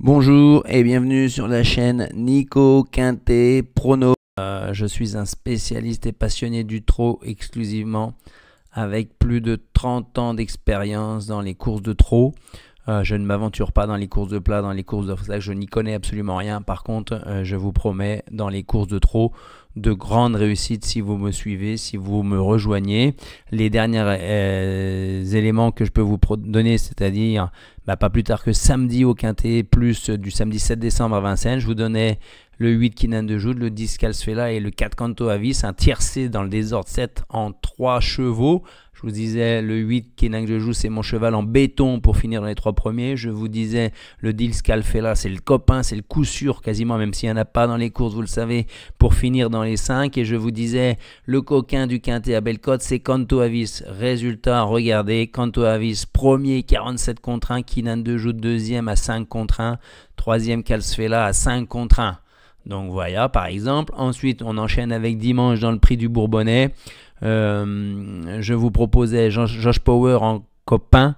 Bonjour et bienvenue sur la chaîne Nico Quintet Prono. Euh, je suis un spécialiste et passionné du trot exclusivement avec plus de 30 ans d'expérience dans les courses de trot. Euh, je ne m'aventure pas dans les courses de plat, dans les courses de je n'y connais absolument rien. Par contre, euh, je vous promets, dans les courses de trot, de grandes réussites si vous me suivez, si vous me rejoignez. Les derniers euh, éléments que je peux vous donner, c'est-à-dire bah, pas plus tard que samedi au Quintet, plus du samedi 7 décembre à Vincennes, je vous donnais le 8 Kinan de Joud, le 10 Calsfela et le 4 Canto à un tiercé dans le désordre 7 en 3 chevaux. Je vous disais le 8 Kinan de joue c'est mon cheval en béton pour finir dans les trois premiers. Je vous disais le 10 Scalfella c'est le copain, c'est le coup sûr quasiment, même s'il n'y en a pas dans les courses, vous le savez, pour finir dans les 5 et je vous disais le coquin du quintet à Belcote, c'est Canto Avis. Résultat, regardez, Canto Avis premier 47 contre 1, Kinan de joue deuxième à 5 contre 1, troisième Calsfela à 5 contre 1. Donc voilà, par exemple. Ensuite, on enchaîne avec dimanche dans le prix du Bourbonnais. Euh, je vous proposais Josh Power en copain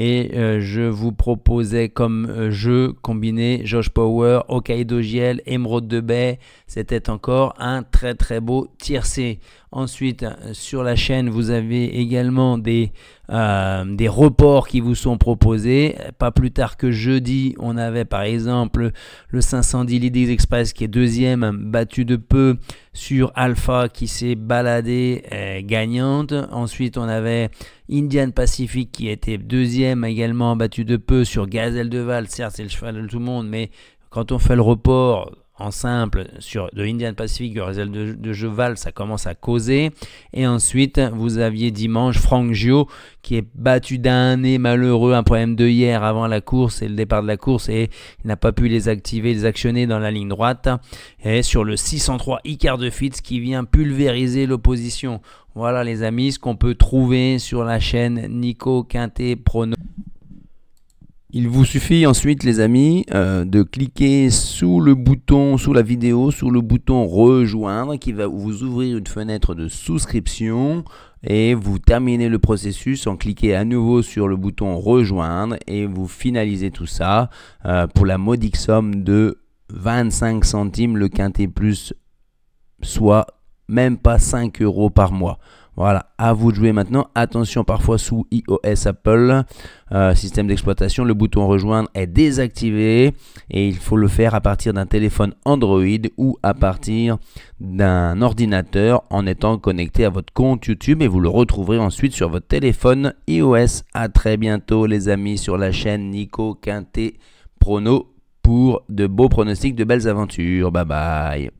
et euh, je vous proposais comme euh, jeu combiné Josh Power, Hokkaido Giel, Emerald de Bay. C'était encore un très très beau tiercé. Ensuite, euh, sur la chaîne, vous avez également des euh, des reports qui vous sont proposés. Pas plus tard que jeudi, on avait par exemple le 510 l'idea Express qui est deuxième, battu de peu sur Alpha qui s'est baladé euh, gagnante. Ensuite, on avait Indian Pacific qui était deuxième également, battu de peu sur Gazelle de Val. Certes, c'est le cheval de tout le monde, mais quand on fait le report, en simple sur de Indian Pacific, le de, de Jeval, ça commence à causer. Et ensuite, vous aviez dimanche Franck Gio qui est battu d'un nez malheureux, un problème de hier avant la course et le départ de la course et il n'a pas pu les activer, les actionner dans la ligne droite. Et sur le 603 Icar de Fitz qui vient pulvériser l'opposition. Voilà les amis, ce qu'on peut trouver sur la chaîne Nico Quintet Prono. Il vous suffit ensuite, les amis, euh, de cliquer sous le bouton, sous la vidéo, sous le bouton rejoindre qui va vous ouvrir une fenêtre de souscription et vous terminez le processus en cliquant à nouveau sur le bouton rejoindre et vous finalisez tout ça euh, pour la modique somme de 25 centimes le quintet plus, soit même pas 5 euros par mois. Voilà, à vous de jouer maintenant. Attention, parfois sous iOS Apple, euh, système d'exploitation, le bouton rejoindre est désactivé et il faut le faire à partir d'un téléphone Android ou à partir d'un ordinateur en étant connecté à votre compte YouTube et vous le retrouverez ensuite sur votre téléphone iOS. À très bientôt les amis sur la chaîne Nico Quintet Prono pour de beaux pronostics, de belles aventures. Bye bye.